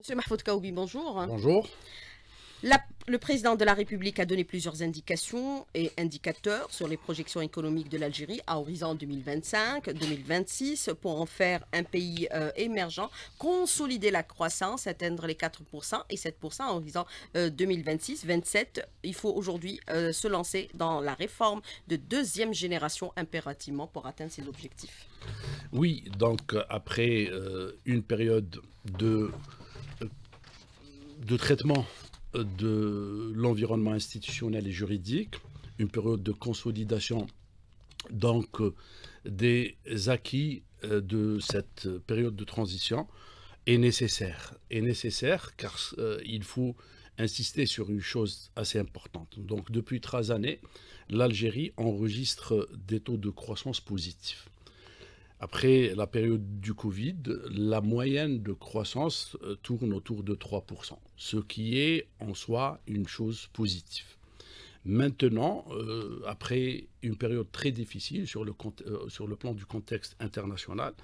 Monsieur Mahfoud Kaoubi, bonjour. Bonjour. le président de la République a donné plusieurs indications et indicateurs sur les projections économiques de l'Algérie à horizon 2025-2026 pour en faire un pays euh, émergent, consolider la croissance, atteindre les 4% et 7% à horizon 2026-27. Euh, Il faut aujourd'hui euh, se lancer dans la réforme de deuxième génération impérativement pour atteindre ces objectifs. Oui, donc après une période de de traitement euh, de l'environnement institutionnel et juridique, une période de consolidation donc euh, des acquis euh, de cette période de transition est nécessaire. Est nécessaire car il faut insister sur une chose assez importante. Donc depuis trois années, l'Algérie enregistre des taux de croissance positifs. Après la période du Covid, la moyenne de croissance tourne autour de 3% ce qui est en soi une chose positive. Maintenant, euh, après une période très difficile euh, sur le, plan du contexte international,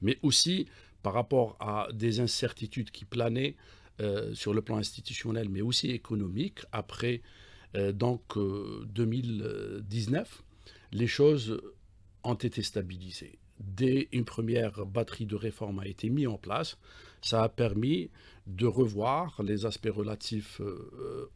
mais aussi par rapport à des incertitudes qui planaient euh, sur le plan institutionnel, mais aussi économique, après donc 2019, les choses ont été stabilisées. Dès une première batterie de réformes a été mise en place, ça a permis de revoir les aspects relatifs euh,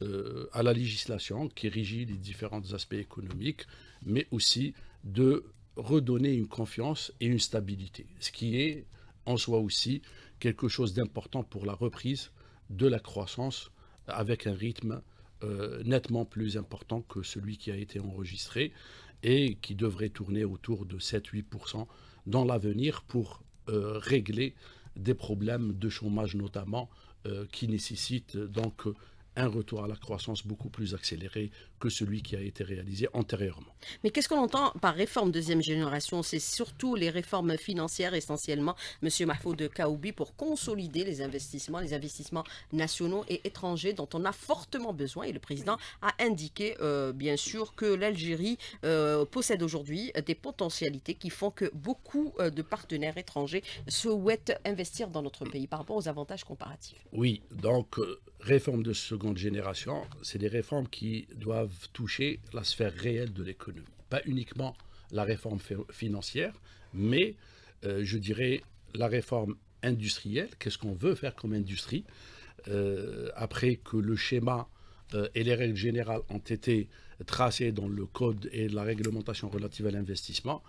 euh, à la législation qui régit les différents aspects économiques, mais aussi de redonner une confiance et une stabilité, ce qui est en soi aussi quelque chose d'important pour la reprise de la croissance avec un rythme euh, nettement plus important que celui qui a été enregistré et qui devrait tourner autour de 7-8% dans l'avenir pour régler des problèmes de chômage notamment euh, qui nécessitent euh, donc un retour à la croissance beaucoup plus accéléré que celui qui a été réalisé antérieurement. Mais qu'est-ce qu'on entend par réforme deuxième génération C'est surtout les réformes financières essentiellement, Monsieur Mahfoud de Kaoubi, pour consolider les investissements, les investissements nationaux et étrangers dont on a fortement besoin. Et le président a indiqué, euh, bien sûr, que l'Algérie euh, possède aujourd'hui des potentialités qui font que beaucoup euh, de partenaires étrangers souhaitent investir dans notre pays par rapport aux avantages comparatifs. Oui, donc réforme de seconde génération, c'est des réformes qui doivent toucher la sphère réelle de l'économie. Pas uniquement la réforme financière, mais euh, je dirais la réforme industrielle. Qu'est-ce qu'on veut faire comme industrie euh, après que le schéma euh, et les règles générales ont été tracées dans le code et la réglementation relative à l'investissement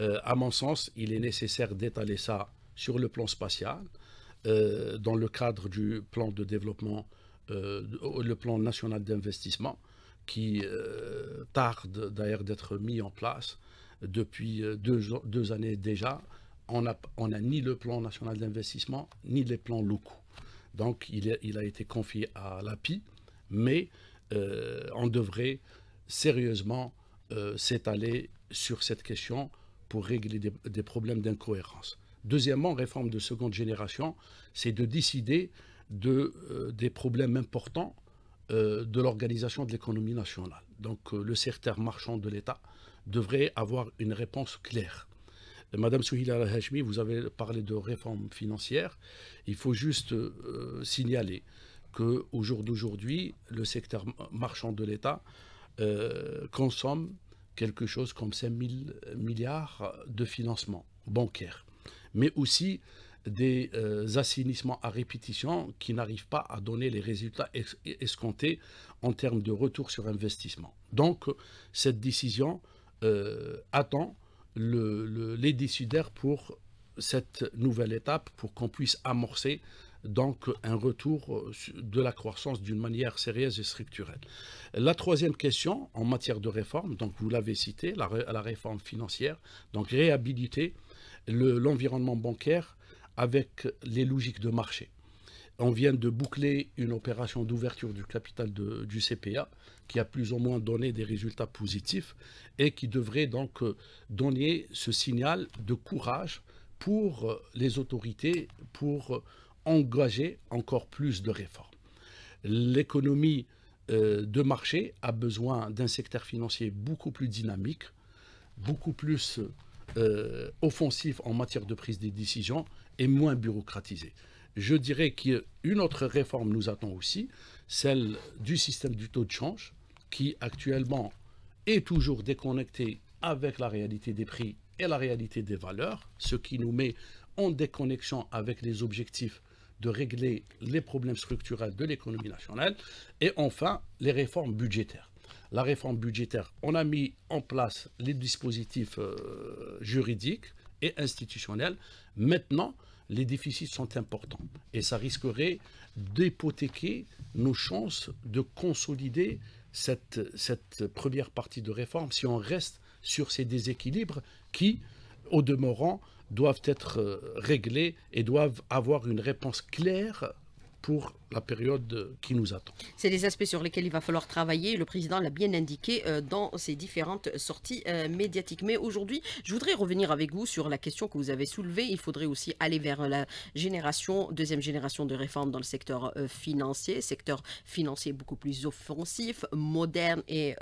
À mon sens, il est nécessaire d'étaler ça sur le plan spatial, dans le cadre du plan de développement, le plan national d'investissement, qui euh, tarde d'ailleurs d'être mis en place depuis euh, deux, deux années déjà. On n'a on a ni le plan national d'investissement, ni les plans locaux. Donc il, il a été confié à l'API, mais euh, on devrait sérieusement s'étaler sur cette question pour régler des, problèmes d'incohérence. Deuxièmement, réforme de seconde génération, c'est de décider de, des problèmes importants euh, de l'organisation de l'économie nationale. Donc euh, le secteur marchand de l'État devrait avoir une réponse claire. Euh, Madame Souhila al vous avez parlé de réformes financières. Il faut juste signaler signaler qu'au jour d'aujourd'hui, le secteur marchand de l'État consomme quelque chose comme 5 000 milliards de financements bancaires, mais aussi des euh, assainissements à répétition qui n'arrivent pas à donner les résultats escomptés en termes de retour sur investissement. Donc, cette décision euh, attend les décideurs pour cette nouvelle étape, pour qu'on puisse amorcer donc un retour euh, de la croissance d'une manière sérieuse et structurelle. La troisième question en matière de réforme, donc vous l'avez cité, la, réforme financière, donc réhabiliter l'environnement bancaire avec les logiques de marché. On vient de boucler une opération d'ouverture du capital du CPA qui a plus ou moins donné des résultats positifs et qui devrait donc euh, donner ce signal de courage pour euh, les autorités pour euh, engager encore plus de réformes. L'économie de marché a besoin d'un secteur financier beaucoup plus dynamique, beaucoup plus offensif en matière de prise des décisions et moins bureaucratisé. Je dirais qu'une autre réforme nous attend aussi, celle du système du taux de change, qui actuellement est toujours déconnecté avec la réalité des prix et la réalité des valeurs, ce qui nous met en déconnexion avec les objectifs de régler les problèmes structurels de l'économie nationale, et enfin les réformes budgétaires. La réforme budgétaire, on a mis en place les dispositifs euh, juridiques et institutionnels. Maintenant, les déficits sont importants et ça risquerait d'hypothéquer nos chances de consolider cette, cette première partie de réforme si on reste sur ces déséquilibres qui, au demeurant, doivent être euh, réglés et doivent avoir une réponse claire pour la période qui nous attend. C'est des aspects sur lesquels il va falloir travailler. Le président l'a bien indiqué euh, dans ses différentes sorties euh, médiatiques. Mais aujourd'hui, je voudrais revenir avec vous sur la question que vous avez soulevée. Il faudrait aussi aller vers la génération, deuxième génération de réformes dans le secteur euh, financier, secteur financier beaucoup plus offensif, moderne et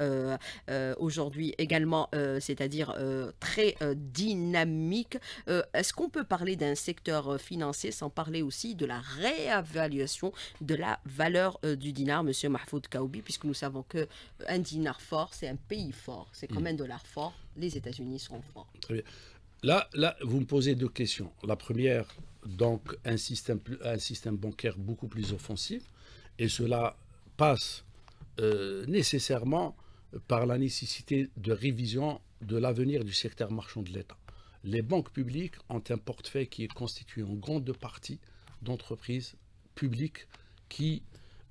aujourd'hui également, c'est-à-dire très dynamique. Est-ce qu'on peut parler d'un secteur financier sans parler aussi de la réévaluation de la valeur euh, du dinar, Monsieur Mahfoud Kaoubi, puisque nous savons que euh, un dinar fort, c'est un pays fort, c'est comme mm. un dollar fort. Les États-Unis sont forts. Très bien. Là, là, vous me posez deux questions. La première, donc, un système, bancaire beaucoup plus offensif, et cela passe euh, nécessairement par la nécessité de révision de l'avenir du secteur marchand de l'État. Les banques publiques ont un portefeuille qui est constitué en grande partie d'entreprises publiques qui,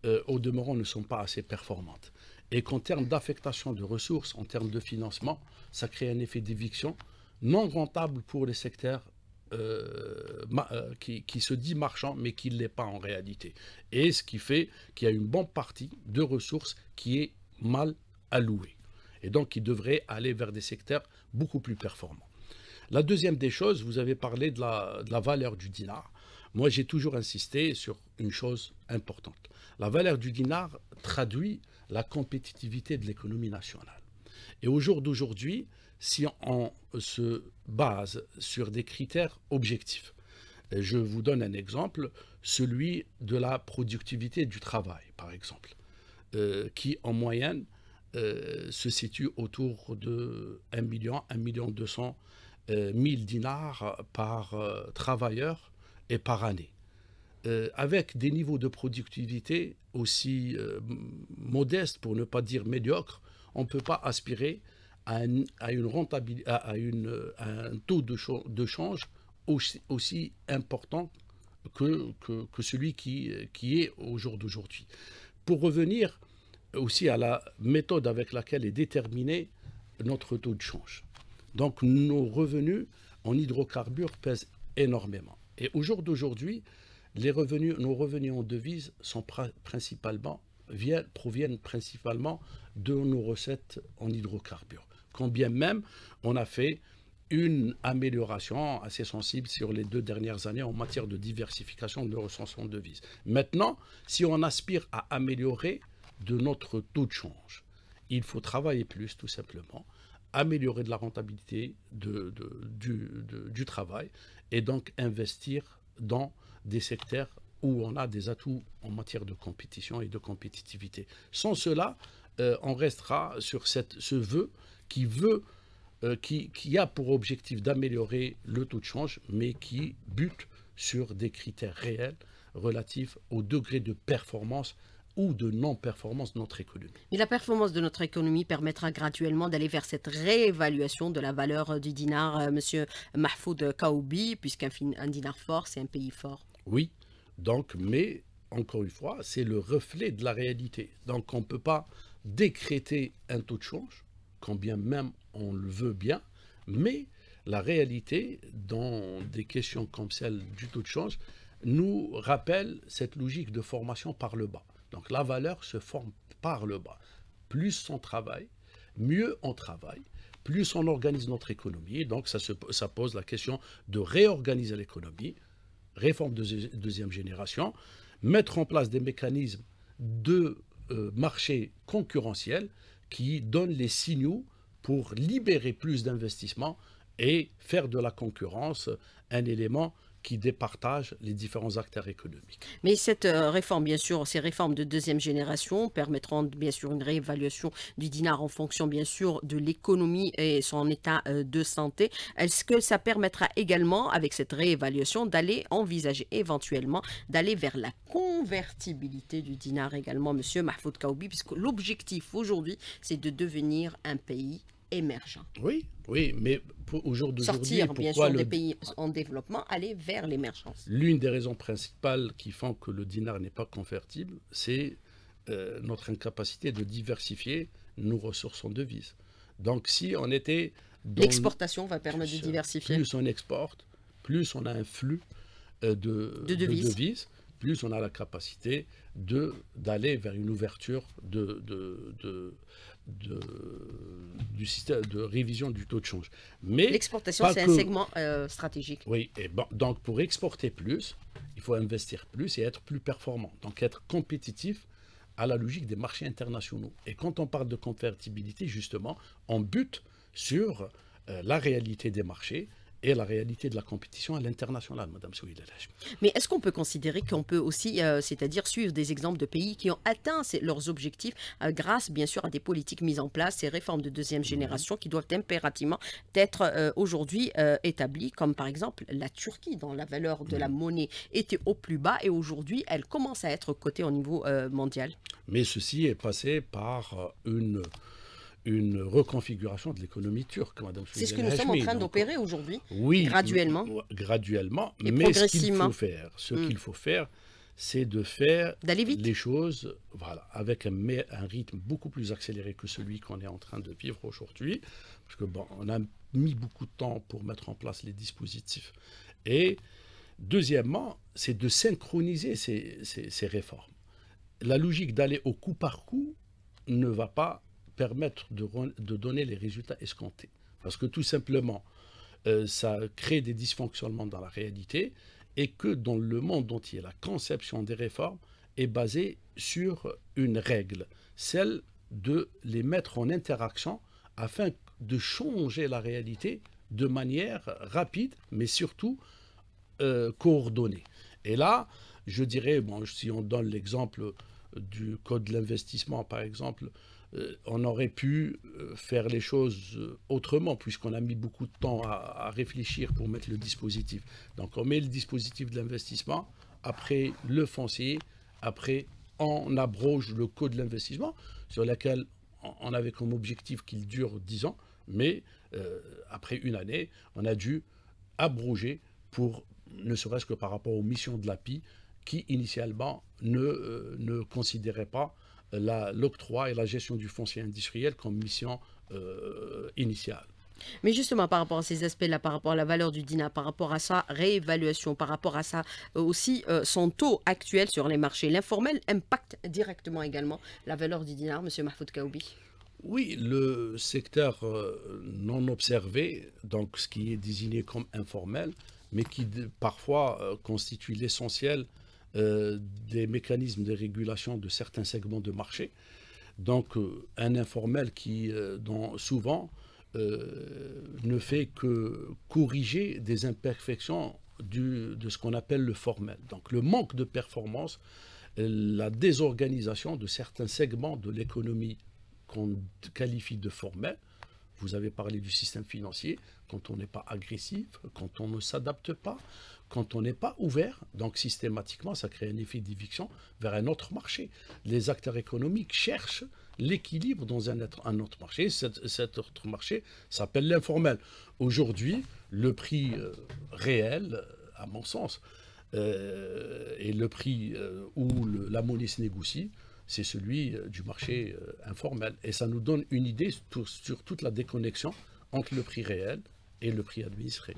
euh, au demeurant, ne sont pas assez performantes. Et qu'en termes d'affectation de ressources, en termes de financement, ça crée un effet d'éviction non rentable pour les secteurs euh, euh, qui, se dit marchand, mais qui ne l'est pas en réalité. Et ce qui fait qu'il y a une bonne partie de ressources qui est mal allouée. Et donc, qui devrait aller vers des secteurs beaucoup plus performants. La deuxième des choses, vous avez parlé de la valeur du dinar. Moi, j'ai toujours insisté sur une chose importante. La valeur du dinar traduit la compétitivité de l'économie nationale. Et au jour d'aujourd'hui, si on se base sur des critères objectifs, je vous donne un exemple, celui de la productivité du travail, par exemple, euh, qui en moyenne euh, se situe autour de 1 million, 1 million euh, dinars par travailleur et par année, euh, avec des niveaux de productivité aussi euh, modestes, pour ne pas dire médiocres, on ne peut pas aspirer à, un, une rentabilité, à, un taux de, change aussi, important que, celui qui, qui, est au jour d'aujourd'hui. Pour revenir aussi à la méthode avec laquelle est déterminé notre taux de change. Donc nos revenus en hydrocarbures pèsent énormément. Et au jour d'aujourd'hui, nos revenus en devise proviennent principalement de nos recettes en hydrocarbures. Quand bien même on a fait une amélioration assez sensible sur les deux dernières années en matière de diversification de nos recettes en devises. Maintenant, si on aspire à améliorer de notre taux de change, il faut travailler plus tout simplement, améliorer de la rentabilité du travail et donc investir dans des secteurs où on a des atouts en matière de compétition et de compétitivité. Sans cela, euh, on restera sur cette, ce vœu qui veut, euh, qui, qui, a pour objectif d'améliorer le taux de change, mais qui bute sur des critères réels relatifs au degré de performance ou de non-performance de notre économie. Mais la performance de notre économie permettra graduellement d'aller vers cette réévaluation de la valeur du dinar, euh, Monsieur Mahfoud Kaoubi, puisqu'un dinar fort, c'est un pays fort. Oui, donc, mais encore une fois, c'est le reflet de la réalité. Donc, on ne peut pas décréter un taux de change, quand bien même on le veut bien, mais la réalité, dans des questions comme celle du taux de change, nous rappelle cette logique de formation par le bas. Donc la valeur se forme par le bas. Plus on travaille, mieux on travaille, plus on organise notre économie. Donc ça, pose la question de réorganiser l'économie, réforme de deuxième génération, mettre en place des mécanismes de euh, marché concurrentiel qui donnent les signaux pour libérer plus d'investissements et faire de la concurrence un élément qui départagent les différents acteurs économiques. Mais cette euh, réforme, bien sûr, ces réformes de deuxième génération permettront bien sûr une réévaluation du dinar en fonction bien sûr de l'économie et son état euh, de santé. Est-ce que ça permettra également, avec cette réévaluation, d'aller envisager éventuellement d'aller vers la convertibilité du dinar également, Monsieur Mahfoud Kaoubi, puisque l'objectif aujourd'hui, c'est de devenir un pays oui, oui, mais pour, au jour sortir des pays en développement, aller vers l'émergence. L'une des raisons principales qui font que le dinar n'est pas convertible, c'est euh, notre incapacité de diversifier nos ressources en devises. Donc si on était l'exportation va permettre de diversifier. Plus on exporte, plus on a un flux euh, de, devises. plus on a la capacité d'aller vers une ouverture de, de, du système de révision du taux de change. Mais l'exportation, c'est un segment euh, stratégique. Oui, et donc pour exporter plus, il faut investir plus et être plus performant. Donc être compétitif à la logique des marchés internationaux. Et quand on parle de convertibilité, justement, on bute sur euh, la réalité des marchés, et la réalité de la compétition à l'international, Madame Mais est-ce qu'on peut considérer qu'on peut aussi, euh, c'est-à-dire suivre des exemples de pays qui ont atteint leurs objectifs euh, grâce, bien sûr, à des politiques mises en place, ces réformes de deuxième génération qui doivent impérativement être euh, aujourd'hui établies, comme par exemple la Turquie, dont la valeur de la monnaie était au plus bas et aujourd'hui, elle commence à être cotée au niveau mondial. Mais ceci est passé par une une reconfiguration de l'économie turque. C'est ce que nous sommes en train d'opérer aujourd'hui, oui, graduellement. Euh, graduellement, mais ce qu'il faut faire, ce hmm. qu'il faut faire, c'est de faire vite. les choses voilà, avec un, un, rythme beaucoup plus accéléré que celui qu'on est en train de vivre aujourd'hui. Parce que bon, on a mis beaucoup de temps pour mettre en place les dispositifs. Et deuxièmement, c'est de synchroniser ces, ces réformes. La logique d'aller au coup par coup ne va pas permettre de, donner les résultats escomptés. Parce que tout simplement, euh, ça crée des dysfonctionnements dans la réalité et que dans le monde entier, la conception des réformes est basée sur une règle, celle de les mettre en interaction afin de changer la réalité de manière rapide, mais surtout euh, coordonnée. Et là, je dirais, bon, si on donne l'exemple du code de l'investissement, par exemple, euh, on aurait pu euh, faire les choses euh, autrement, puisqu'on a mis beaucoup de temps à, réfléchir pour mettre le dispositif. Donc on met le dispositif de l'investissement, après le foncier, après on abroge le code de l'investissement, sur lequel on avait comme objectif qu'il dure 10 ans, mais après une année, on a dû abroger pour, ne serait-ce que par rapport aux missions de l'API, qui initialement ne, ne considéraient pas l'octroi et la gestion du foncier industriel comme mission euh, initiale. Mais justement, par rapport à ces aspects-là, par rapport à la valeur du dinar, par rapport à sa réévaluation, par rapport à ça euh, aussi euh, son taux actuel sur les marchés, l'informel impacte directement également la valeur du dinar, Monsieur Mahfoud Kaoubi Oui, le secteur non observé, donc ce qui est désigné comme informel, mais qui parfois constitue l'essentiel euh, des mécanismes de régulation de certains segments de marché. Donc euh, un informel qui, euh, souvent, ne fait que corriger des imperfections de ce qu'on appelle le formel. Donc le manque de performance, la désorganisation de certains segments de l'économie qu'on qualifie de formel, vous avez parlé du système financier, quand on n'est pas agressif, quand on ne s'adapte pas, quand on n'est pas ouvert, donc systématiquement, ça crée un effet d'éviction vers un autre marché. Les acteurs économiques cherchent l'équilibre dans un, autre, marché. Cet, autre marché s'appelle l'informel. Aujourd'hui, le prix euh, réel, euh, à mon sens, euh, et le prix où la monnaie se négocie, c'est celui euh, du marché euh, informel. Et ça nous donne une idée sur, toute la déconnexion entre le prix réel et le prix serait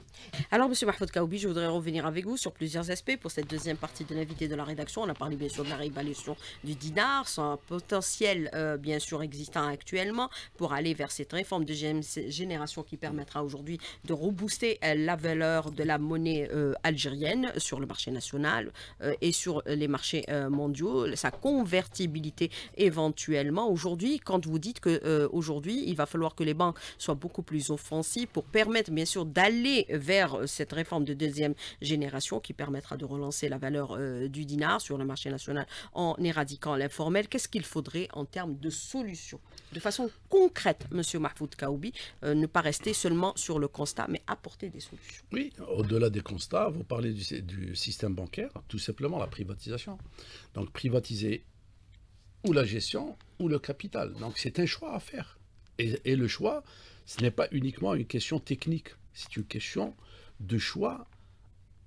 Alors, M. Mahfoud Kaoubi, je voudrais revenir avec vous sur plusieurs aspects pour cette deuxième partie de l'invité de la rédaction. On a parlé bien sûr de la réévaluation du dinar, son potentiel euh, bien sûr existant actuellement pour aller vers cette réforme de génération qui permettra aujourd'hui de rebooster euh, la valeur de la monnaie euh, algérienne sur le marché national et sur les marchés mondiaux, sa convertibilité éventuellement. Aujourd'hui, quand vous dites que aujourd'hui il va falloir que les banques soient beaucoup plus offensives pour permettre bien sûr d'aller vers euh, cette réforme de deuxième génération qui permettra de relancer la valeur euh, du dinar sur le marché national en éradiquant l'informel. Qu'est-ce qu'il faudrait en termes de solutions De façon concrète, M. Mahfoud Kaoubi, euh, ne pas rester seulement sur le constat, mais apporter des solutions. Oui, au-delà des constats, vous parlez du, du système bancaire, tout simplement la privatisation. Donc privatiser ou la gestion ou le capital. Donc c'est un choix à faire. et, le choix, ce n'est pas uniquement une question technique, c'est une question de choix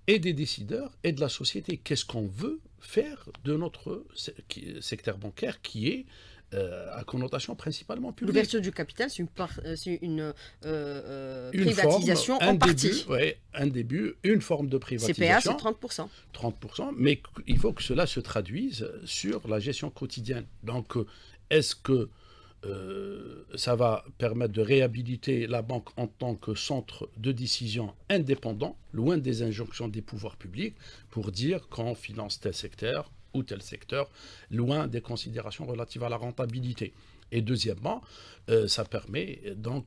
et des décideurs et de la société. Qu'est-ce qu'on veut faire de notre secteur bancaire qui est euh, à connotation principalement publique. L'ouverture du capital, c'est une, euh, euh, privatisation en partie. un début, une forme de privatisation. CPA, c'est 30%. 30%, mais il faut que cela se traduise sur la gestion quotidienne. Donc, est-ce que euh, ça va permettre de réhabiliter la banque en tant que centre de décision indépendant, loin des injonctions des pouvoirs publics, pour dire qu'on finance tel secteur ou tel secteur, loin des considérations relatives à la rentabilité. Et deuxièmement, euh, ça permet donc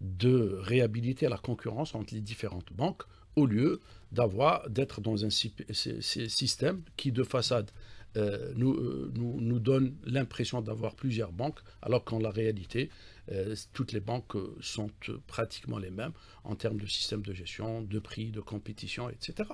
de réhabiliter la concurrence entre les différentes banques au lieu d'avoir d'être dans un système qui de façade euh, euh, nous, nous, donne l'impression d'avoir plusieurs banques, alors qu'en la réalité, euh, toutes les banques sont pratiquement les mêmes en termes de système de gestion, de prix, de compétition, etc.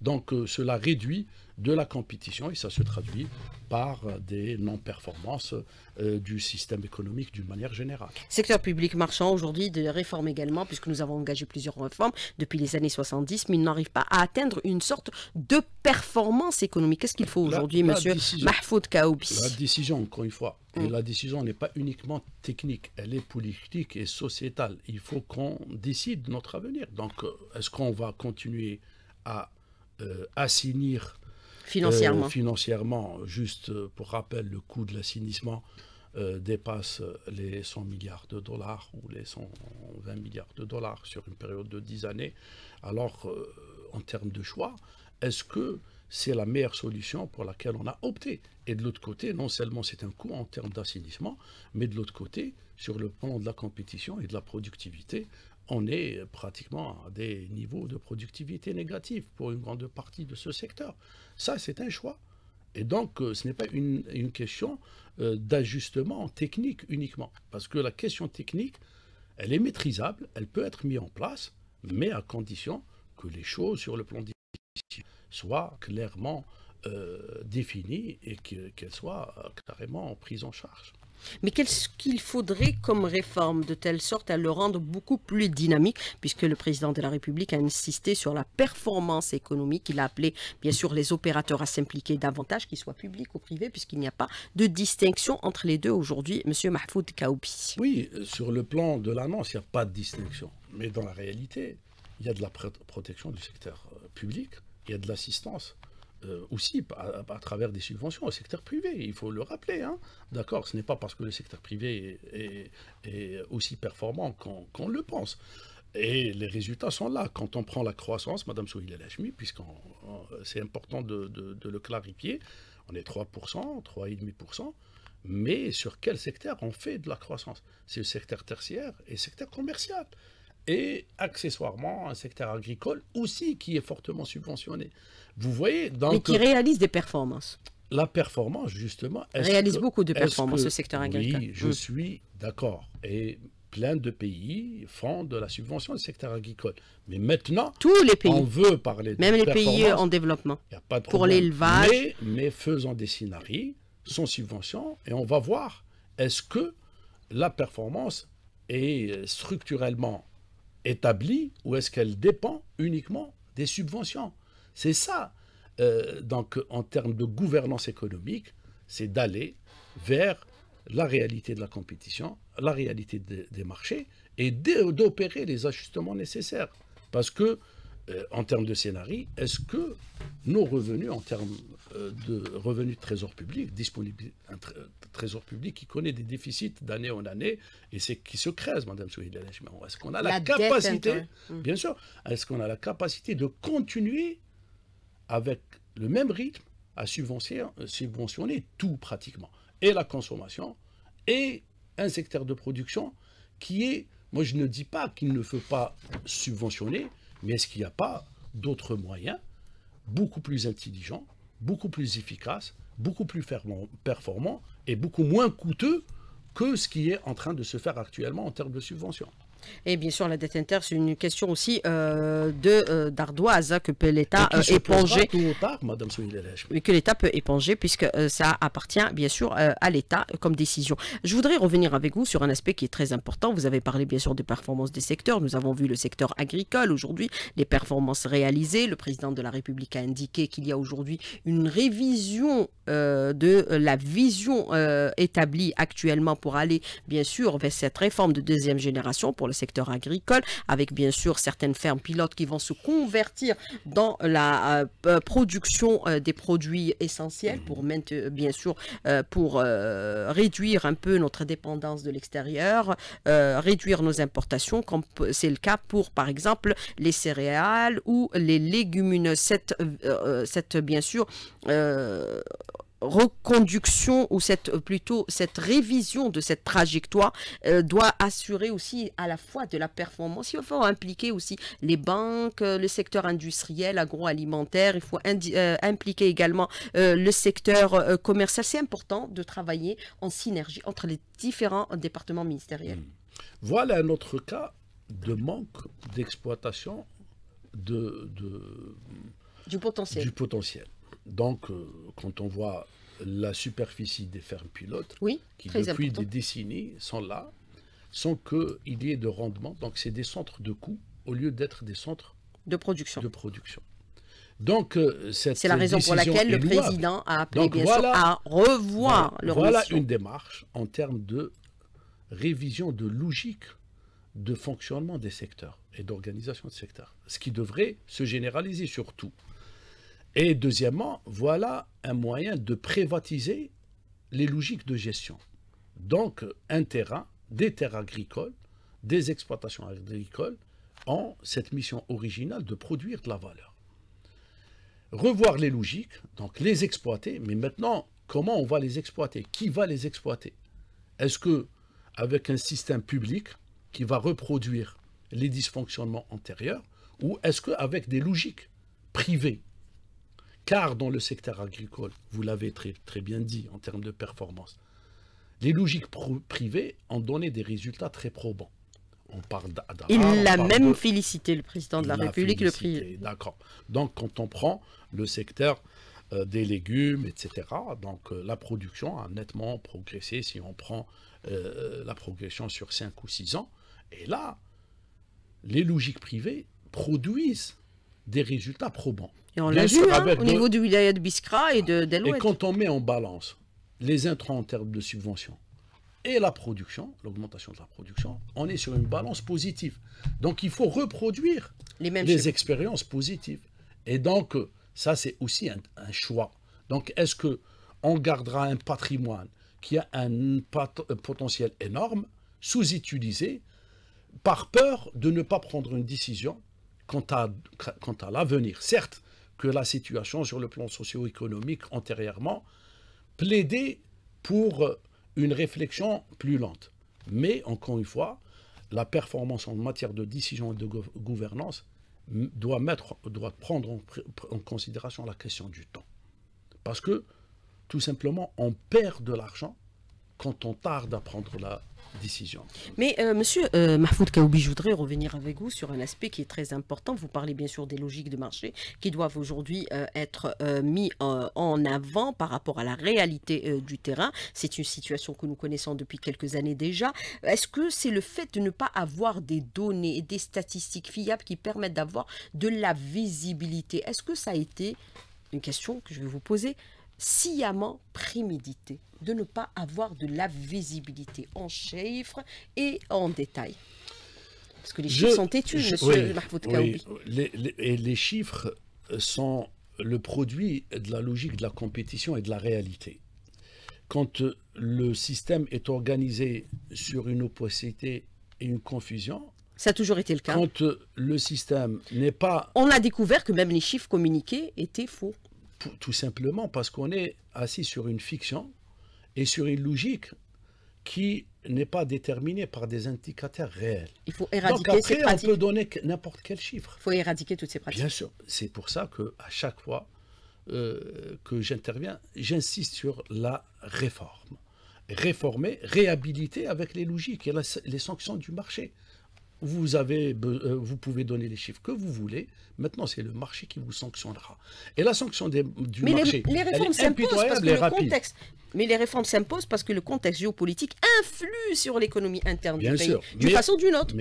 Donc cela réduit de la compétition et ça se traduit par des non-performances euh, du système économique d'une manière générale. Secteur public marchand aujourd'hui, des réformes également, puisque nous avons engagé plusieurs réformes depuis les années 70, mais il n'arrive pas à atteindre une sorte de performance économique. Qu'est-ce qu'il faut aujourd'hui, monsieur Mahfoud Kaoubi La décision, encore une fois, et mm. la décision n'est pas uniquement technique, elle est politique et sociétale. Il faut qu'on décide notre avenir. Donc, euh, est-ce qu'on va continuer à euh, assigner Financièrement. Euh, financièrement, juste euh, pour rappel, le coût de l'assainissement euh, dépasse les 100 milliards de dollars ou les 120 milliards de dollars sur une période de 10 années. Alors, en termes de choix, est-ce que c'est la meilleure solution pour laquelle on a opté. Et de l'autre côté, non seulement c'est un coût en termes d'assainissement, mais de l'autre côté, sur le plan de la compétition et de la productivité, on est pratiquement à des niveaux de productivité négatifs pour une grande partie de ce secteur. Ça, c'est un choix. Et donc, euh, ce n'est pas une, question euh, d'ajustement technique uniquement, parce que la question technique, elle est maîtrisable, elle peut être mise en place, mais à condition que les choses sur le plan soient clairement euh, définies et qu'elles soient carrément prises en charge. Mais qu'est-ce qu'il faudrait comme réforme de telle sorte à le rendre beaucoup plus dynamique, puisque le président de la République a insisté sur la performance économique. Il a appelé, bien sûr, les opérateurs à s'impliquer davantage, qu'ils soient publics ou privés, puisqu'il n'y a pas de distinction entre les deux aujourd'hui, Monsieur Mahfoud Kaoubi. Oui, euh, sur le plan de l'annonce, il n'y a pas de distinction. Mais dans la réalité, il y a de la protection du secteur euh, public, il y a de l'assistance, euh, aussi à, travers des subventions au secteur privé. Il faut le rappeler. Hein. D'accord Ce n'est pas parce que le secteur privé est, aussi performant qu'on le pense. Et les résultats sont là. Quand on prend la croissance, Madame Souhil El puisque euh, c'est important de, de, le clarifier, on est 3%, 3,5%, mais sur quel secteur on fait de la croissance C'est le secteur tertiaire et le secteur commercial et accessoirement un secteur agricole aussi qui est fortement subventionné. Vous voyez, donc... Mais qui réalise des performances. La performance, justement... Réalise beaucoup de performances, le secteur agricole. Oui, je hmm. suis d'accord. Et plein de pays font de la subvention du secteur agricole. Mais maintenant, on veut parler de Même les pays en développement. pour l'élevage. Mais, faisant des scénarios sans subvention et on va voir est-ce que la performance est structurellement établie ou est-ce qu'elle dépend uniquement des subventions C'est ça. Euh, donc, en termes de gouvernance économique, c'est d'aller vers la réalité de la compétition, la réalité des marchés et d'opérer les ajustements nécessaires. Parce que euh, en termes de scénarii, est-ce que nos revenus en termes euh, de revenus de trésor public, disponible, un euh, trésor public qui connaît des déficits d'année en année, et c'est qui se crèse, Madame Souhid Est-ce qu'on a la, capacité, hum. bien sûr, est-ce qu'on a la capacité de continuer avec le même rythme à subventionner tout pratiquement, et la consommation, et un secteur de production qui est, moi je ne dis pas qu'il ne faut pas subventionner, mais est-ce qu'il n'y a pas d'autres moyens beaucoup plus intelligents, beaucoup plus efficaces, beaucoup plus performants et beaucoup moins coûteux que ce qui est en train de se faire actuellement en termes de subventions et bien sûr, la dette interne, c'est une question aussi euh, de euh, d'ardoise que peut l'État euh, éponger. que l'État peut éponger, puisque ça appartient bien sûr à l'État comme décision. Je voudrais revenir avec vous sur un aspect qui est très important. Vous avez parlé bien sûr des performances des secteurs. Nous avons vu le secteur agricole aujourd'hui, les performances réalisées. Le président de la République a indiqué qu'il y a aujourd'hui une révision de la vision établie actuellement pour aller bien sûr vers cette réforme de deuxième génération pour le secteur agricole, avec bien sûr certaines fermes pilotes qui vont se convertir dans la euh, euh, production euh, des produits essentiels pour bien sûr pour réduire un peu notre dépendance de l'extérieur, réduire nos importations, comme c'est le cas pour par exemple les céréales ou les légumineuses. cette bien sûr reconduction ou cette euh, plutôt cette révision de cette trajectoire euh, doit assurer aussi à la fois de la performance. Il faut impliquer aussi les banques, euh, le secteur industriel, agroalimentaire. Il faut impliquer également le secteur commercial. C'est important de travailler en synergie entre les différents départements ministériels. Hmm. Voilà un autre cas de manque d'exploitation de, de, du potentiel. Du potentiel. Donc, euh, quand on voit la superficie des fermes pilotes, qui depuis des décennies sont là, sans qu'il y ait de rendement. Donc, c'est des centres de coûts au lieu d'être des centres de production. De production. Donc, euh, C'est la raison pour laquelle le président a appelé, à revoir voilà, Voilà une démarche en termes de révision de logique de fonctionnement des secteurs et d'organisation de secteurs, ce qui devrait se généraliser surtout. Et deuxièmement, voilà un moyen de privatiser les logiques de gestion. Donc, un terrain, des terres agricoles, des exploitations agricoles ont cette mission originale de produire de la valeur. Revoir les logiques, donc les exploiter, mais maintenant, comment on va les exploiter Qui va les exploiter Est-ce que avec un système public qui va reproduire les dysfonctionnements antérieurs ou est-ce qu'avec des logiques privées car dans le secteur agricole, vous l'avez très, bien dit en termes de performance, les logiques privées ont donné des résultats très probants. On parle Il l'a même félicité, le président de la, République, le prix. D'accord. Donc, quand on prend le secteur euh, des légumes, etc., donc euh, la production a nettement progressé si on prend euh, la progression sur 5 ou 6 ans. Et là, les logiques privées produisent des résultats probants. Et on l'a vu hein, au niveau du wilaya de Biskra et de Et quand on met en balance les intrants en termes de subventions et la production, l'augmentation de la production, on est sur une balance positive. Donc il faut reproduire les, mêmes expériences positives. Et donc euh, ça c'est aussi un, choix. Donc est-ce que on gardera un patrimoine qui a un potentiel énorme, sous-utilisé, par peur de ne pas prendre une décision quant à l'avenir. Certes, que la situation sur le plan socio-économique antérieurement, plaidait pour une réflexion plus lente. Mais, encore une fois, la performance en matière de décision et de gouvernance doit, mettre, prendre en considération la question du temps. Parce que, tout simplement, on perd de l'argent quand on tarde à prendre la décision. Mais euh, monsieur euh, Mahfoud Kaoubi, je voudrais revenir avec vous sur un aspect qui est très important. Vous parlez bien sûr des logiques de marché qui doivent aujourd'hui euh, être mis en avant par rapport à la réalité du terrain. C'est une situation que nous connaissons depuis quelques années déjà. Est-ce que c'est le fait de ne pas avoir des données et des statistiques fiables qui permettent d'avoir de la visibilité Est-ce que ça a été une question que je vais vous poser sciemment prémédité de ne pas avoir de la visibilité en chiffres et en détail. Parce que les chiffres sont études, je, monsieur Mahfoud les, et les chiffres sont le produit de la logique de la compétition et de la réalité. Quand le système est organisé sur une opacité et une confusion, ça a toujours été le cas. Quand le système n'est pas... On a découvert que même les chiffres communiqués étaient faux tout simplement parce qu'on est assis sur une fiction et sur une logique qui n'est pas déterminée par des indicateurs réels. Il faut éradiquer Donc après, ces on peut donner n'importe quel chiffre. Il faut éradiquer toutes ces pratiques. Bien sûr, c'est pour ça que à chaque fois euh, que j'interviens, j'insiste sur la réforme. Réformer, réhabiliter avec les logiques et les sanctions du marché. Vous, avez, euh, vous pouvez donner les chiffres que vous voulez. Maintenant, c'est le marché qui vous sanctionnera. Et la sanction des, du marché, les, les réformes rapide. Mais les réformes s'imposent parce que le contexte géopolitique influe sur l'économie interne du pays, d'une façon ou d'une autre.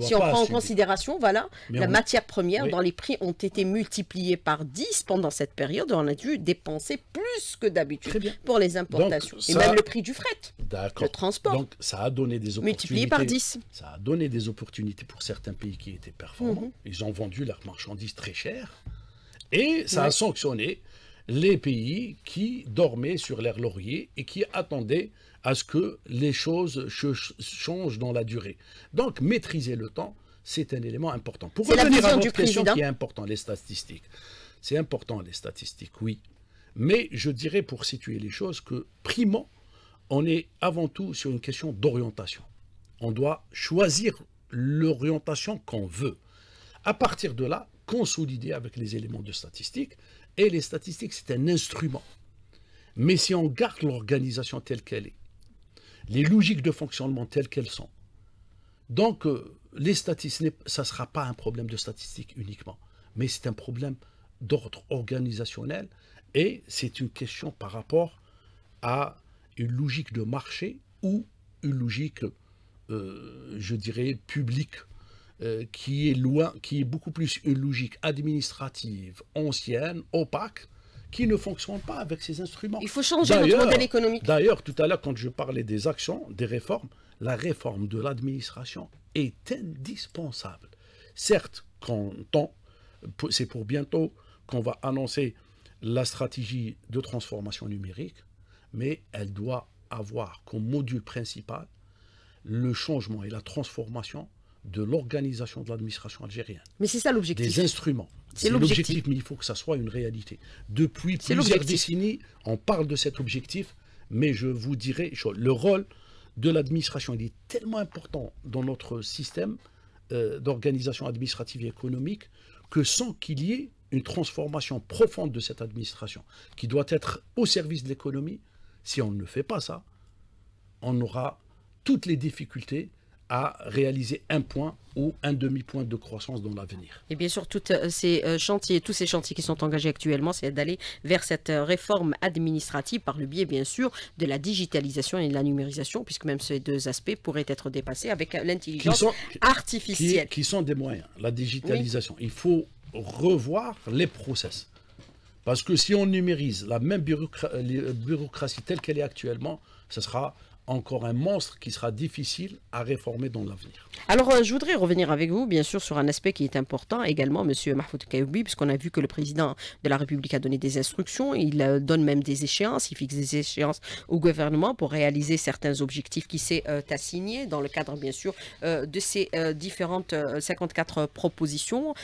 si on prend en considération, voilà, la matière première dont les prix ont été multipliés par 10 pendant cette période. On a dû dépenser plus que d'habitude pour les importations. Et même le prix du fret, le transport. Donc ça a donné des opportunités. Multiplié par 10. Ça a donné des opportunités pour certains pays qui étaient performants. Mhm. Ils ont vendu leurs marchandises très chères. Et ça a sanctionné les pays qui dormaient sur leur laurier et qui attendaient à ce que les choses changent dans la durée. Donc, maîtriser le temps, c'est un élément important. Pour revenir à votre question qui est important, les statistiques. C'est important, les statistiques, oui. Mais je dirais, pour situer les choses, que, primant, on est avant tout sur une question d'orientation. On doit choisir l'orientation qu'on veut. À partir de là, consolider avec les éléments de statistiques et les statistiques, c'est un instrument. Mais si on garde l'organisation telle qu'elle est, les logiques de fonctionnement telles qu'elles sont, donc euh, les statistiques, ça ne sera pas un problème de statistiques uniquement, mais c'est un problème d'ordre organisationnel et c'est une question par rapport à une logique de marché ou une logique, euh, je dirais, publique euh, qui est loin, qui est beaucoup plus une logique administrative, ancienne, opaque, qui ne fonctionne pas avec ces instruments. Il faut changer notre modèle économique. D'ailleurs, tout à l'heure, quand je parlais des actions, des réformes, la réforme de l'administration est indispensable. Certes, quand c'est pour bientôt qu'on va annoncer la stratégie de transformation numérique, mais elle doit avoir comme module principal le changement et la transformation de l'organisation de l'administration algérienne. Mais c'est ça l'objectif. Des instruments. C'est l'objectif, mais il faut que ça soit une réalité. Depuis plusieurs décennies, on parle de cet objectif, mais je vous dirai, le rôle de l'administration, il est tellement important dans notre système euh, d'organisation administrative et économique que sans qu'il y ait une transformation profonde de cette administration, qui doit être au service de l'économie, si on ne fait pas ça, on aura toutes les difficultés à réaliser un point ou un demi-point de croissance dans l'avenir. Et bien sûr, tous euh, ces euh, chantiers, tous ces chantiers qui sont engagés actuellement, c'est d'aller vers cette euh, réforme administrative par le biais, bien sûr, de la digitalisation et de la numérisation, puisque même ces deux aspects pourraient être dépassés avec l'intelligence artificielle. Qui, sont des moyens, la digitalisation. Il faut revoir les process. Parce que si on numérise la même bureaucratie telle qu'elle est actuellement, ce sera encore un monstre qui sera difficile à réformer dans l'avenir. Alors, euh, je voudrais revenir avec vous, bien sûr, sur un aspect qui est important également, Monsieur Mahfoud Kaoubi, puisqu'on a vu que le président de la République a donné des instructions, il euh, donne même des échéances, il fixe des échéances au gouvernement pour réaliser certains objectifs qui s'est euh, assigné dans le cadre, bien sûr, de ces différentes 54 propositions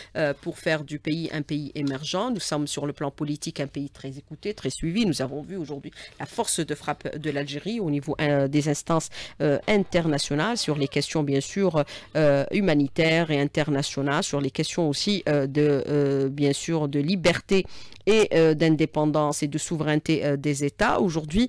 pour faire du pays un pays émergent. Nous sommes sur le plan politique un pays très écouté, très suivi. Nous avons vu aujourd'hui la force de frappe de l'Algérie au niveau des instances euh, internationales sur les questions, bien sûr, euh, humanitaires et internationales, sur les questions aussi euh, de, bien sûr, de liberté et d'indépendance et de souveraineté des États. Aujourd'hui,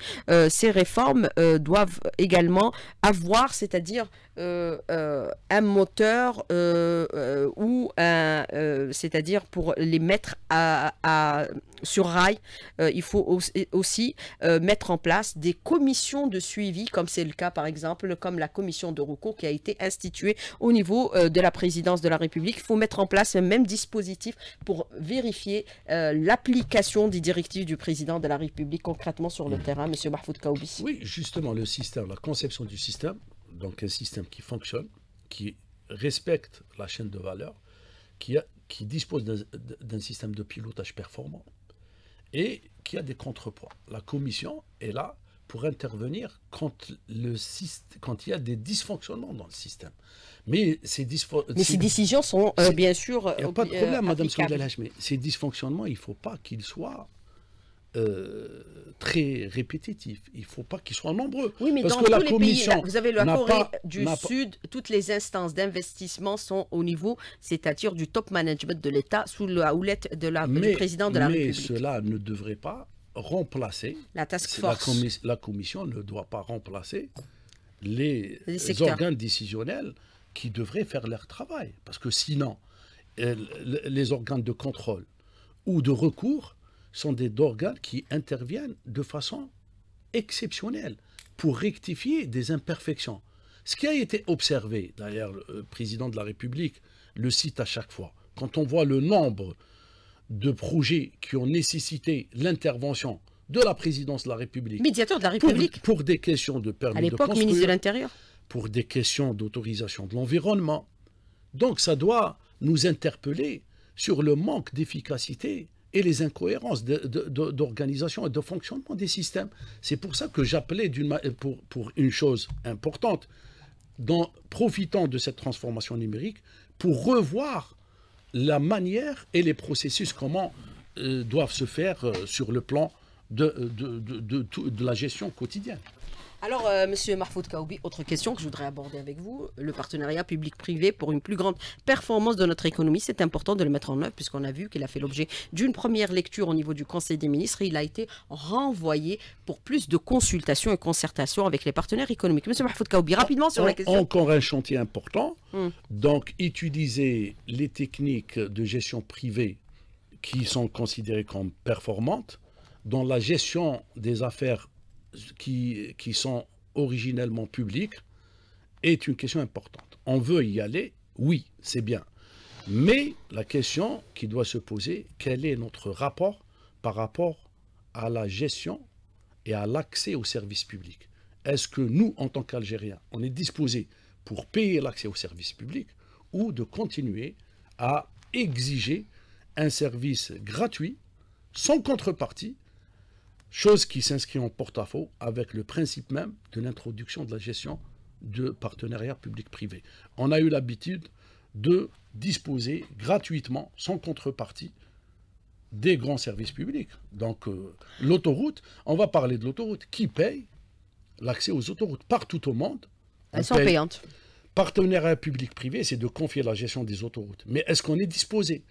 ces réformes doivent également avoir, c'est-à-dire euh, euh, un moteur euh, ou un, c'est-à-dire pour les mettre à, sur rail, il faut aussi mettre en place des commissions de suivi, comme c'est le cas par exemple, comme la commission de recours qui a été instituée au niveau de la présidence de la République. Il faut mettre en place un même dispositif pour vérifier l'application des directives du président de la République concrètement sur le mmh. terrain, Monsieur Mahfoud Kaoubi. Oui, justement, le système, la conception du système, donc un système qui fonctionne, qui respecte la chaîne de valeur, qui, qui dispose d'un système de pilotage performant et qui a des contrepoids. La commission est là pour intervenir quand, le, quand il y a des dysfonctionnements dans le système. Mais ces, décisions sont euh, bien sûr. Il n'y a pas de euh, problème, madame Madame mais Ces dysfonctionnements, il ne faut pas qu'ils soient euh, très répétitif. Il ne faut pas qu'ils soient nombreux. Oui, mais dans tous les pays, vous avez la Corée du Sud, toutes les instances d'investissement sont au niveau, c'est-à-dire du top management de l'État sous la houlette de la, du président de la République. Mais cela ne devrait pas remplacer la task force. La, commission ne doit pas remplacer les organes décisionnels qui devraient faire leur travail. Parce que sinon, euh, les organes de contrôle ou de recours sont des organes qui interviennent de façon exceptionnelle pour rectifier des imperfections. Ce qui a été observé, d'ailleurs, le euh, président de la République le cite à chaque fois, quand on voit le nombre de projets qui ont nécessité l'intervention de la présidence de la République. Médiateur de la République Pour, des questions de permis de construire. l'Intérieur. Pour des questions d'autorisation de l'environnement. Donc ça doit nous interpeller sur le manque d'efficacité et les incohérences d'organisation et de fonctionnement des systèmes. C'est pour ça que j'appelais pour, pour une chose importante, dans, profitant de cette transformation numérique, pour revoir la manière et les processus, comment euh, doivent se faire euh, sur le plan de la gestion quotidienne. Alors, M. Euh, Monsieur Marfoud Kaoubi, autre question que je voudrais aborder avec vous. Le partenariat public-privé pour une plus grande performance de notre économie, c'est important de le mettre en œuvre puisqu'on a vu qu'il a fait l'objet d'une première lecture au niveau du Conseil des ministres. Il a été renvoyé pour plus de consultations et concertations avec les partenaires économiques. Monsieur Mahfoud Kaoubi, rapidement sur la question. Encore un chantier important. Hmm. Donc, utiliser les techniques de gestion privée qui sont considérées comme performantes dans la gestion des affaires qui, qui sont originellement publics est une question importante. On veut y aller, oui, c'est bien. Mais la question qui doit se poser, quel est notre rapport par rapport à la gestion et à l'accès aux services publics Est-ce que nous, en tant qu'Algériens, on est disposés pour payer l'accès aux services publics ou de continuer à exiger un service gratuit, sans contrepartie, chose qui s'inscrit en porte-à-faux avec le principe même de l'introduction de la gestion de partenariats public-privé. On a eu l'habitude de disposer gratuitement, sans contrepartie, des grands services publics. Donc euh, l'autoroute, on va parler de l'autoroute. Qui paye l'accès aux autoroutes partout au monde Elles sont payantes. Partenariat public-privé, c'est de confier la gestion des autoroutes. Mais est-ce qu'on est disposé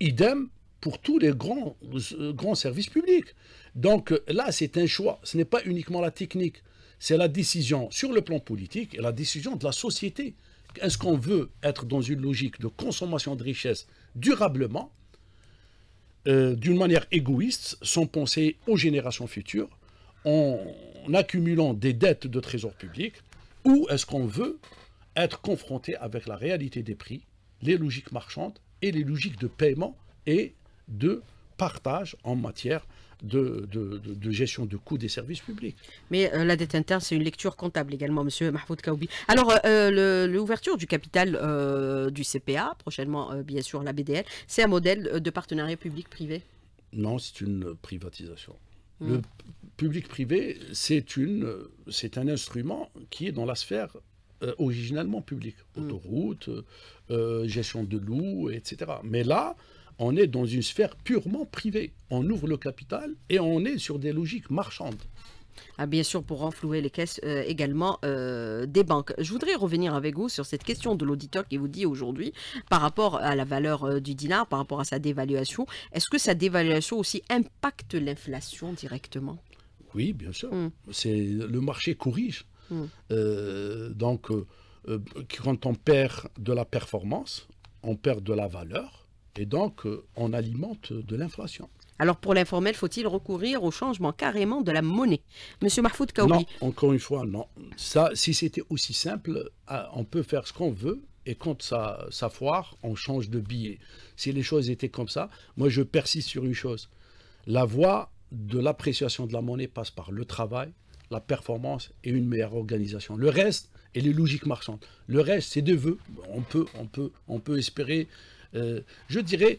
Idem pour tous les grands, euh, grands services publics. Donc euh, là, c'est un choix. Ce n'est pas uniquement la technique. C'est la décision sur le plan politique et la décision de la société. Est-ce qu'on veut être dans une logique de consommation de richesses durablement, euh, d'une manière égoïste, sans penser aux générations futures, en accumulant des dettes de trésor public, ou est-ce qu'on veut être confronté avec la réalité des prix, les logiques marchandes et les logiques de paiement et de partage en matière de, gestion de coûts des services publics. Mais euh, la dette interne, c'est une lecture comptable également, Monsieur Mahfoud Kaoubi. Alors, euh, euh, l'ouverture du capital du CPA, prochainement, bien sûr, la BDL, c'est un modèle de partenariat public-privé Non, c'est une privatisation. Hmm. Le public-privé, c'est un instrument qui est dans la sphère originellement publique. Hmm. Autoroute, gestion de loups, etc. Mais là, on est dans une sphère purement privée. On ouvre le capital et on est sur des logiques marchandes. Ah, bien sûr, pour renflouer les caisses euh, également euh, des banques. Je voudrais revenir avec vous sur cette question de l'auditeur qui vous dit aujourd'hui, par rapport à la valeur euh, du dinar, par rapport à sa dévaluation, est-ce que sa dévaluation aussi impacte l'inflation directement Oui, bien sûr. Hmm. Le marché corrige. Hmm. donc, quand on perd de la performance, on perd de la valeur et donc, euh, on alimente de l'inflation. Alors pour l'informel, faut-il recourir au changement carrément de la monnaie Monsieur Marfoud Kaoubi Non, encore une fois, non. Ça, si c'était aussi simple, ah, on peut faire ce qu'on veut. Et quand ça, ça foire, on change de billet. Si les choses étaient comme ça, moi je persiste sur une chose. La voie de l'appréciation de la monnaie passe par le travail, la performance et une meilleure organisation. Le reste, est les logiques marchandes. Le reste, c'est des vœux. On peut, on peut, on peut espérer euh, je dirais,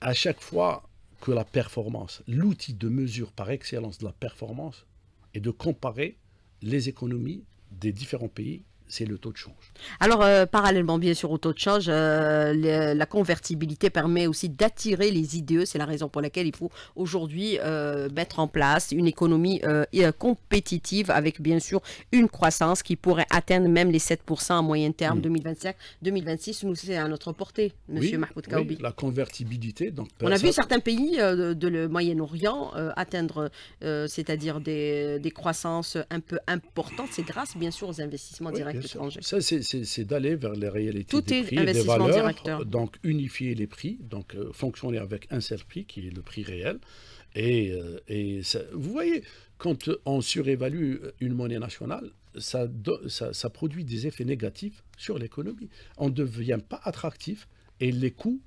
à chaque fois que la performance, l'outil de mesure par excellence de la performance, est de comparer les économies des différents pays c'est le taux de change. Alors, euh, parallèlement, bien sûr, au taux de change, euh, la convertibilité permet aussi d'attirer les IDE. C'est la raison pour laquelle il faut aujourd'hui euh, mettre en place une économie compétitive avec, bien sûr, une croissance qui pourrait atteindre même les 7% à moyen terme 2025. 2026, nous, c'est à notre portée, M. Marco Mahmoud Kaoubi. la convertibilité. Donc, On a vu certains pays de, le Moyen-Orient atteindre, c'est-à-dire des, croissances un peu importantes. C'est grâce, bien sûr, aux investissements directs. Ça, c'est d'aller vers les réalités des prix, est des valeurs, donc unifier les prix, donc euh, fonctionner avec un seul prix qui est le prix réel. Et, euh, vous voyez, quand on surévalue une monnaie nationale, ça, ça produit des effets négatifs sur l'économie. On ne devient pas attractif et les coûts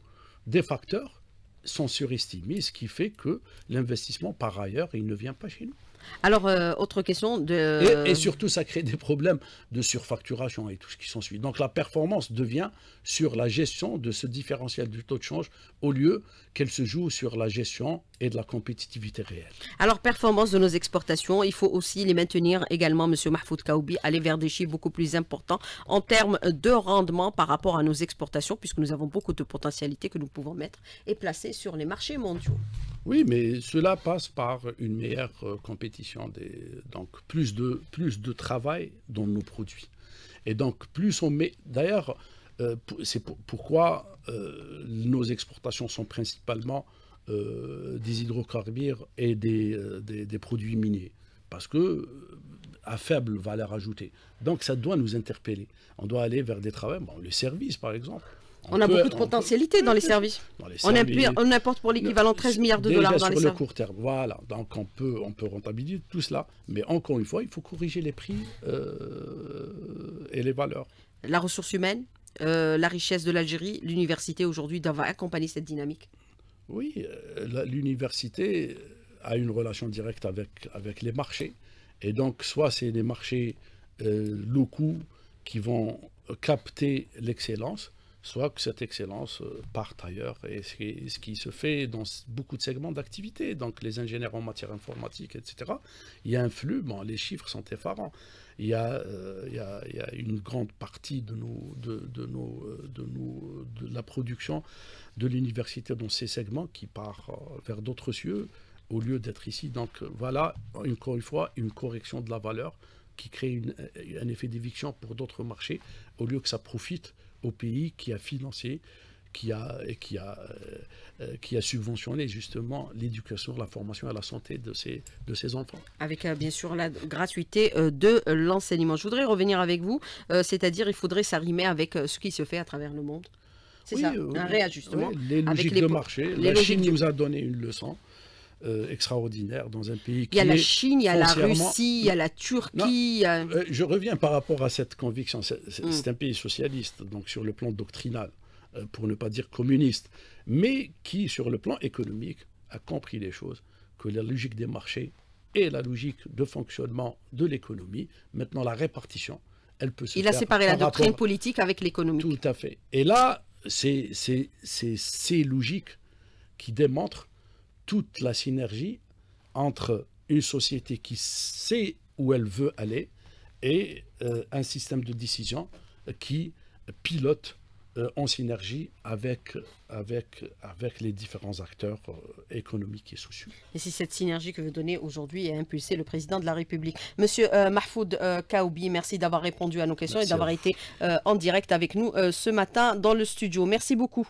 des facteurs sont surestimés, ce qui fait que l'investissement, par ailleurs, il ne vient pas chez nous. Alors, euh, autre question de... Et, surtout, ça crée des problèmes de surfacturation et tout ce qui s'ensuit. Donc, la performance devient sur la gestion de ce différentiel du taux de change au lieu qu'elle se joue sur la gestion et de la compétitivité réelle. Alors, performance de nos exportations, il faut aussi les maintenir également, M. Mahfoud Kaoubi, aller vers des chiffres beaucoup plus importants en termes de rendement par rapport à nos exportations, puisque nous avons beaucoup de potentialités que nous pouvons mettre et placer sur les marchés mondiaux. Oui, mais cela passe par une meilleure euh, compétition, donc plus de, plus de travail dans nos produits. Et donc plus on met... D'ailleurs, euh, c'est pourquoi euh, nos exportations sont principalement des hydrocarbures et des, produits miniers. Parce que à faible valeur ajoutée. Donc ça doit nous interpeller. On doit aller vers des travaux, les services par exemple. On, a beaucoup de potentialité dans, les services. on, importe pour l'équivalent 13 milliards de dollars dans sur le court terme. Voilà, donc on peut, on peut rentabiliser tout cela. Mais encore une fois, il faut corriger les prix euh, et les valeurs. La ressource humaine, euh, la richesse de l'Algérie, l'université aujourd'hui va accompagner cette dynamique. Oui, euh, l'université a une relation directe avec, avec les marchés. Et donc, soit c'est des marchés locaux qui vont capter l'excellence, soit que cette excellence euh, parte ailleurs, et ce qui se fait dans beaucoup de segments d'activité, donc les ingénieurs en matière informatique, etc. Il y a un flux, bon, les chiffres sont effarants. Il y, a, euh, il, y une grande partie de, nos, de, nos, euh, de, de la production de l'université dans ces segments qui part vers d'autres cieux au lieu d'être ici. Donc voilà, encore une fois, une correction de la valeur qui crée un effet d'éviction pour d'autres marchés au lieu que ça profite au pays qui a financé qui a, qui a, euh, euh, qui a subventionné justement l'éducation, la formation et la santé de ces, de ces enfants. Avec euh, bien sûr la gratuité de l'enseignement. Je voudrais revenir avec vous, c'est-à-dire il faudrait s'arrimer avec ce qui se fait à travers le monde. C'est ça, un réajustement. Oui, les logiques de marché. la Chine nous a donné une leçon. Euh, extraordinaire dans un pays qui Il y a la Chine, il y a la Russie, il y a la Turquie. Euh, je reviens par rapport à cette conviction. Mm. C'est un pays socialiste, donc sur le plan doctrinal, euh, pour ne pas dire communiste, mais qui, sur le plan économique, a compris les choses, que la logique des marchés et la logique de fonctionnement de l'économie, maintenant la répartition, elle peut se Il a séparé la doctrine politique avec l'économie. Tout à fait. Et là, c'est ces logiques qui démontrent toute la synergie entre une société qui sait où elle veut aller et euh, un système de décision qui pilote euh, en synergie avec, avec, avec les différents acteurs euh, économiques et sociaux. Et c'est cette synergie que vous donnez aujourd'hui et impulser le président de la République. Monsieur Mahfoud Kaoubi, merci d'avoir répondu à nos questions et d'avoir été en direct avec nous ce matin dans le studio. Merci beaucoup.